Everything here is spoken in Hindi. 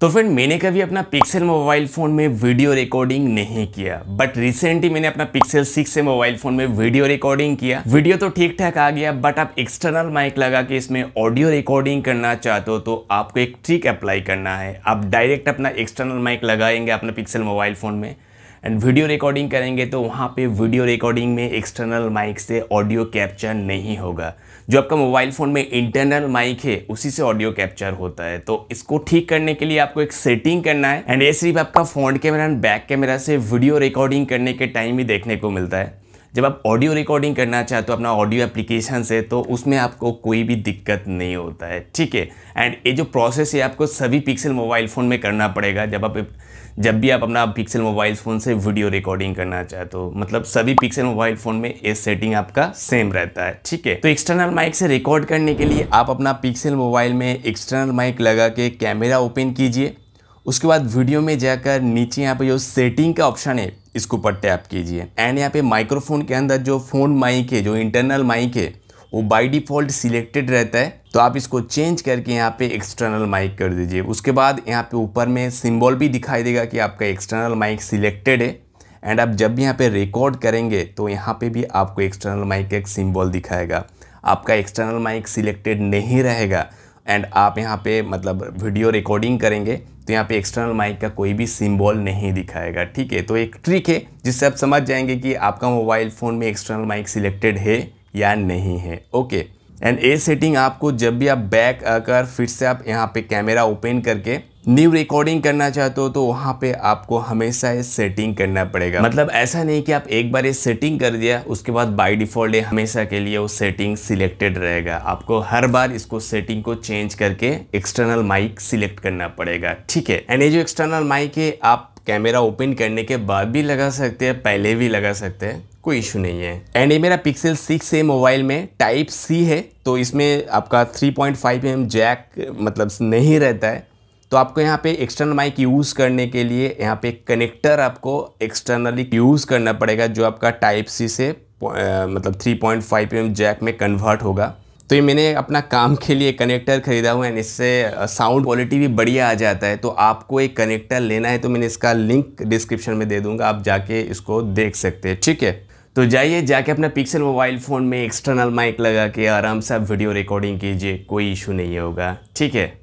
तो फ्रेंड मैंने कभी अपना पिक्सल मोबाइल फ़ोन में वीडियो रिकॉर्डिंग नहीं किया बट रिसेंटली मैंने अपना पिक्सल 6 से मोबाइल फ़ोन में वीडियो रिकॉर्डिंग किया वीडियो तो ठीक ठाक आ गया बट आप एक्सटर्नल माइक लगा के इसमें ऑडियो रिकॉर्डिंग करना चाहते हो तो आपको एक ट्रिक अप्लाई करना है आप डायरेक्ट अपना एक्सटर्नल माइक लगाएंगे अपना पिक्सल मोबाइल फ़ोन में एंड वीडियो रिकॉर्डिंग करेंगे तो वहाँ पे वीडियो रिकॉर्डिंग में एक्सटर्नल माइक से ऑडियो कैप्चर नहीं होगा जो आपका मोबाइल फ़ोन में इंटरनल माइक है उसी से ऑडियो कैप्चर होता है तो इसको ठीक करने के लिए आपको एक सेटिंग करना है एंड ये सिर्फ आपका front camera and back camera से वीडियो रिकॉर्डिंग करने के टाइम ही देखने को मिलता है जब आप ऑडियो रिकॉर्डिंग करना चाहते हो अपना ऑडियो एप्लीकेशन से तो उसमें आपको कोई भी दिक्कत नहीं होता है ठीक है एंड ये जो प्रोसेस है आपको सभी पिक्सल मोबाइल फ़ोन में करना पड़ेगा जब आप जब भी आप अपना पिक्सल मोबाइल फ़ोन से वीडियो रिकॉर्डिंग करना चाहते हो मतलब सभी पिक्सल मोबाइल फ़ोन में ये सेटिंग आपका सेम रहता है ठीक है तो एक्सटर्नल माइक से रिकॉर्ड करने के लिए आप अपना पिक्सल मोबाइल में एक्सटर्नल माइक लगा के कैमरा ओपन कीजिए उसके बाद वीडियो में जाकर नीचे यहाँ पे जो सेटिंग का ऑप्शन है इसके ऊपर टैप कीजिए एंड यहाँ पे माइक्रोफोन के अंदर जो फ़ोन माइक है जो इंटरनल माइक है वो बाय डिफ़ॉल्ट सिलेक्टेड रहता है तो आप इसको चेंज करके यहाँ पे एक्सटर्नल माइक कर दीजिए उसके बाद यहाँ पे ऊपर में सिंबल भी दिखाई देगा कि आपका एक्सटर्नल माइक सिलेक्टेड है एंड आप जब भी यहाँ पे रिकॉर्ड करेंगे तो यहाँ पे भी आपको एक्सटर्नल माइक का एक सिंबल दिखाएगा आपका एक्सटर्नल माइक सिलेक्टेड नहीं रहेगा एंड आप यहाँ पे मतलब वीडियो रिकॉर्डिंग करेंगे तो यहाँ पे एक्सटर्नल माइक का कोई भी सिंबल नहीं दिखाएगा ठीक है तो एक ट्रिक है जिससे आप समझ जाएंगे कि आपका मोबाइल फ़ोन में एक्सटर्नल माइक सिलेक्टेड है या नहीं है ओके एंड ए सेटिंग आपको जब भी आप बैक आकर फिर से आप यहाँ पे कैमरा ओपन करके न्यू रिकॉर्डिंग करना चाहते हो तो वहाँ पे आपको हमेशा ये सेटिंग करना पड़ेगा मतलब ऐसा नहीं कि आप एक बार ये सेटिंग कर दिया उसके बाद बाय डिफ़ॉल्ट ये हमेशा के लिए वो सेटिंग सिलेक्टेड रहेगा आपको हर बार इसको सेटिंग को चेंज करके एक्सटर्नल माइक सिलेक्ट करना पड़ेगा ठीक है एंड ये जो एक्सटर्नल माइक है आप कैमरा ओपन करने के बाद भी लगा सकते हैं पहले भी लगा सकते हैं कोई इशू नहीं है एंड ये मेरा पिक्सल सिक्स है मोबाइल में टाइप सी है तो इसमें आपका three point five M jack मतलब नहीं रहता है तो आपको यहाँ पे एक्सटर्नल माइक यूज़ करने के लिए यहाँ पे कनेक्टर आपको एक्सटर्नली यूज़ करना पड़ेगा जो आपका टाइप सी से आ, मतलब 3.5 पॉइंट जैक में कन्वर्ट होगा तो ये मैंने अपना काम के लिए कनेक्टर ख़रीदा हुआ है इससे साउंड क्वालिटी भी बढ़िया आ जाता है तो आपको एक कनेक्टर लेना है तो मैंने इसका लिंक डिस्क्रिप्शन में दे दूँगा आप जाके इसको देख सकते हैं ठीक है तो जाइए जाके अपना पिक्सल मोबाइल फ़ोन में एक्सटर्नल माइक लगा के आराम से आप वीडियो रिकॉर्डिंग कीजिए कोई इशू नहीं होगा ठीक है